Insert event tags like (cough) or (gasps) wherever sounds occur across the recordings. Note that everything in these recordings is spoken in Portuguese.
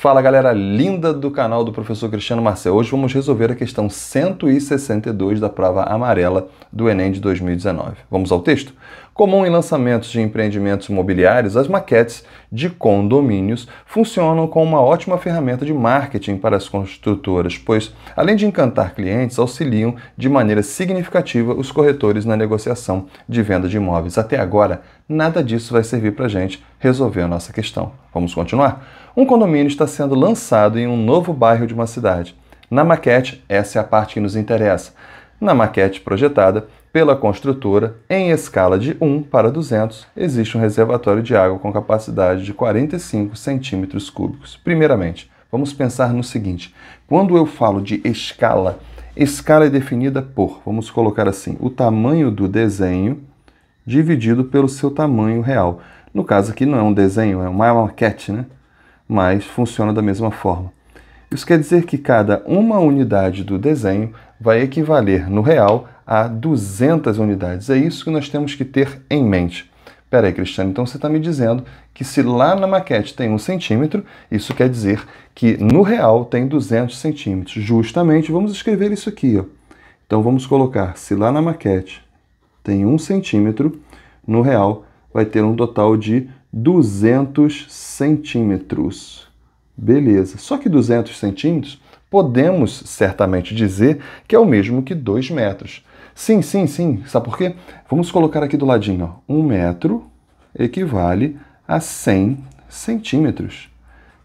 Fala galera linda do canal do professor Cristiano Marcel. Hoje vamos resolver a questão 162 da prova amarela do Enem de 2019. Vamos ao texto? Comum em lançamentos de empreendimentos imobiliários, as maquetes de condomínios funcionam como uma ótima ferramenta de marketing para as construtoras, pois, além de encantar clientes, auxiliam de maneira significativa os corretores na negociação de venda de imóveis. Até agora, nada disso vai servir para a gente resolver a nossa questão. Vamos continuar? Um condomínio está sendo lançado em um novo bairro de uma cidade. Na maquete, essa é a parte que nos interessa. Na maquete projetada pela construtora, em escala de 1 para 200, existe um reservatório de água com capacidade de 45 centímetros cúbicos. Primeiramente, vamos pensar no seguinte: quando eu falo de escala, escala é definida por, vamos colocar assim, o tamanho do desenho dividido pelo seu tamanho real. No caso aqui não é um desenho, é uma maquete, né? Mas funciona da mesma forma. Isso quer dizer que cada uma unidade do desenho vai equivaler no real a 200 unidades. É isso que nós temos que ter em mente. aí Cristiano, então você está me dizendo que se lá na maquete tem um centímetro, isso quer dizer que no real tem 200 centímetros. Justamente, vamos escrever isso aqui. Ó. Então vamos colocar, se lá na maquete tem um centímetro, no real vai ter um total de 200 centímetros. Beleza. Só que 200 centímetros podemos certamente dizer que é o mesmo que 2 metros. Sim, sim, sim. Sabe por quê? Vamos colocar aqui do ladinho. 1 um metro equivale a 100 centímetros.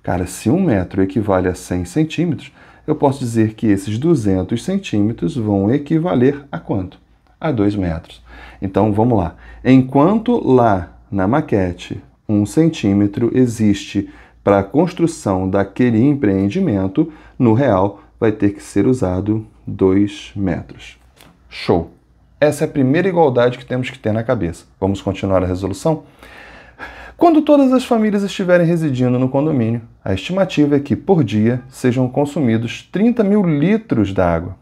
Cara, se 1 um metro equivale a 100 centímetros, eu posso dizer que esses 200 centímetros vão equivaler a quanto? A 2 metros. Então, vamos lá. Enquanto lá na maquete 1 um centímetro existe para a construção daquele empreendimento, no real vai ter que ser usado 2 metros. Show! Essa é a primeira igualdade que temos que ter na cabeça. Vamos continuar a resolução? Quando todas as famílias estiverem residindo no condomínio, a estimativa é que por dia sejam consumidos 30 mil litros d'água.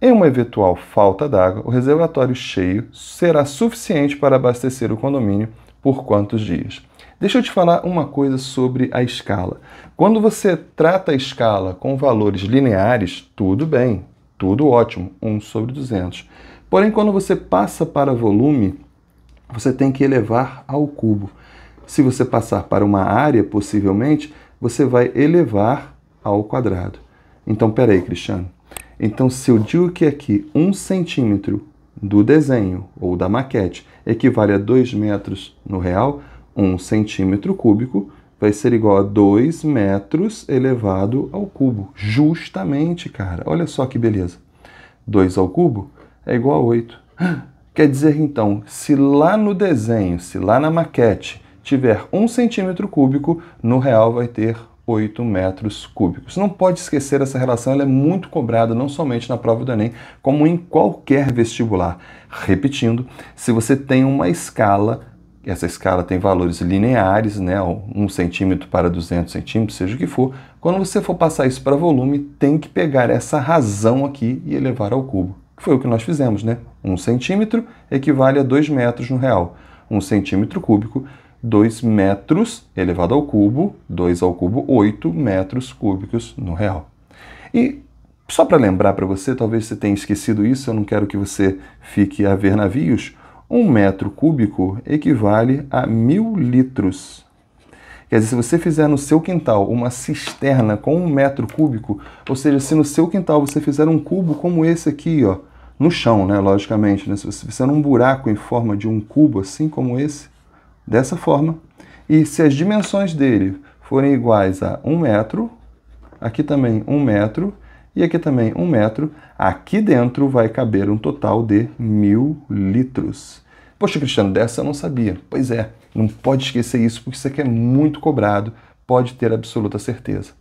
Em uma eventual falta d'água, o reservatório cheio será suficiente para abastecer o condomínio por quantos dias. Deixa eu te falar uma coisa sobre a escala. Quando você trata a escala com valores lineares, tudo bem, tudo ótimo, 1 sobre 200. Porém, quando você passa para volume, você tem que elevar ao cubo. Se você passar para uma área, possivelmente, você vai elevar ao quadrado. Então, peraí, Cristiano. Então, se eu digo que aqui 1 centímetro do desenho ou da maquete equivale a 2 metros no real, 1 um centímetro cúbico vai ser igual a 2 metros elevado ao cubo. Justamente, cara. Olha só que beleza. 2 ao cubo é igual a 8. (gasps) Quer dizer, então, se lá no desenho, se lá na maquete, tiver 1 centímetro cúbico, no real vai ter 8 metros cúbicos. Não pode esquecer essa relação, ela é muito cobrada não somente na prova do Enem, como em qualquer vestibular. Repetindo, se você tem uma escala, essa escala tem valores lineares, né, 1 centímetro para 200 centímetros, seja o que for, quando você for passar isso para volume, tem que pegar essa razão aqui e elevar ao cubo. Que foi o que nós fizemos, né? 1 centímetro equivale a 2 metros no real. 1 centímetro cúbico 2 metros elevado ao cubo, 2 ao cubo, 8 metros cúbicos no real. E só para lembrar para você, talvez você tenha esquecido isso, eu não quero que você fique a ver navios, um metro cúbico equivale a mil litros. Quer dizer, se você fizer no seu quintal uma cisterna com um metro cúbico, ou seja, se no seu quintal você fizer um cubo como esse aqui, ó, no chão, né, logicamente, né, se você fizer um buraco em forma de um cubo assim como esse, dessa forma. E se as dimensões dele forem iguais a 1 metro, aqui também 1 metro e aqui também 1 metro, aqui dentro vai caber um total de mil litros. Poxa, Cristiano, dessa eu não sabia. Pois é, não pode esquecer isso, porque isso aqui é muito cobrado, pode ter absoluta certeza.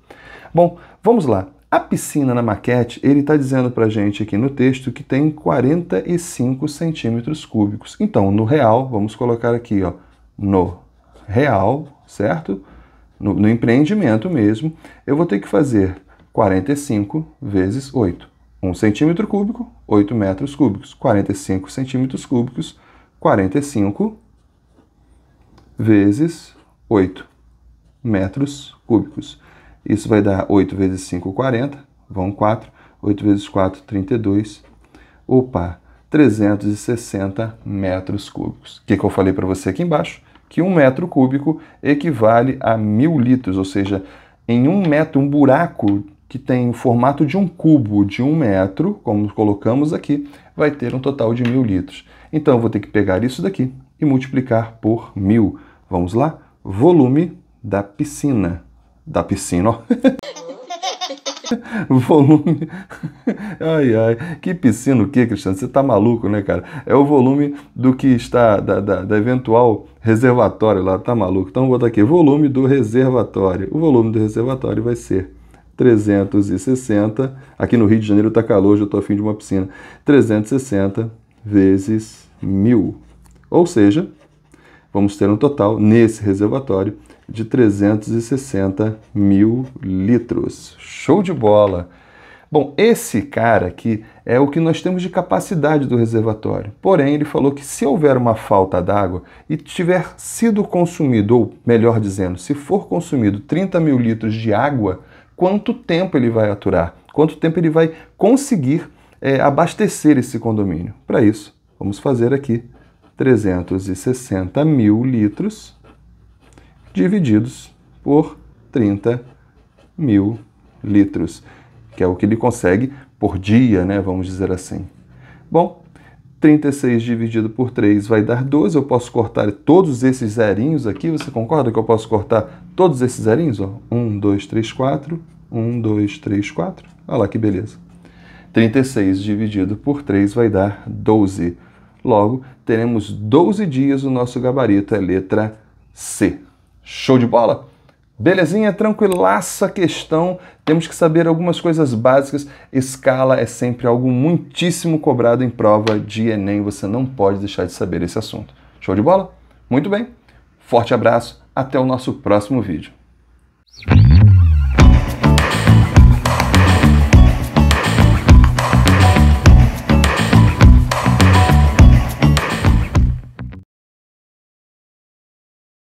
Bom, vamos lá. A piscina na maquete, ele está dizendo para gente aqui no texto que tem 45 centímetros cúbicos. Então, no real, vamos colocar aqui, ó, no real, certo? No, no empreendimento mesmo, eu vou ter que fazer 45 vezes 8. 1 centímetro cúbico, 8 metros cúbicos. 45 centímetros cúbicos, 45 vezes 8 metros cúbicos. Isso vai dar 8 vezes 5, 40, vão 4. 8 vezes 4, 32. Opa, 360 metros cúbicos. O que, que eu falei para você aqui embaixo? que um metro cúbico equivale a mil litros, ou seja, em um metro, um buraco que tem o formato de um cubo de um metro, como colocamos aqui, vai ter um total de mil litros. Então, eu vou ter que pegar isso daqui e multiplicar por mil. Vamos lá? Volume da piscina. Da piscina, ó. (laughs) (laughs) volume. Ai, ai. Que piscina o quê, Cristiano? Você tá maluco, né, cara? É o volume do que está, da, da, da eventual reservatório lá, tá maluco? Então vou botar aqui, volume do reservatório. O volume do reservatório vai ser 360. Aqui no Rio de Janeiro tá calor, já tô afim de uma piscina. 360 vezes 1000. Ou seja, vamos ter um total nesse reservatório de 360 mil litros. Show de bola! Bom, esse cara aqui é o que nós temos de capacidade do reservatório. Porém, ele falou que se houver uma falta d'água e tiver sido consumido, ou melhor dizendo, se for consumido 30 mil litros de água, quanto tempo ele vai aturar? Quanto tempo ele vai conseguir é, abastecer esse condomínio? Para isso, vamos fazer aqui 360 mil litros divididos por 30 mil litros, que é o que ele consegue por dia, né? Vamos dizer assim. Bom, 36 dividido por 3 vai dar 12. Eu posso cortar todos esses zerinhos aqui. Você concorda que eu posso cortar todos esses zerinhos? 1, 2, 3, 4. 1, 2, 3, 4. Olha lá que beleza. 36 dividido por 3 vai dar 12. Logo, teremos 12 dias. O nosso gabarito é letra C. Show de bola! Belezinha, tranquilaça questão. Temos que saber algumas coisas básicas. Escala é sempre algo muitíssimo cobrado em prova de Enem. Você não pode deixar de saber esse assunto. Show de bola? Muito bem. Forte abraço. Até o nosso próximo vídeo.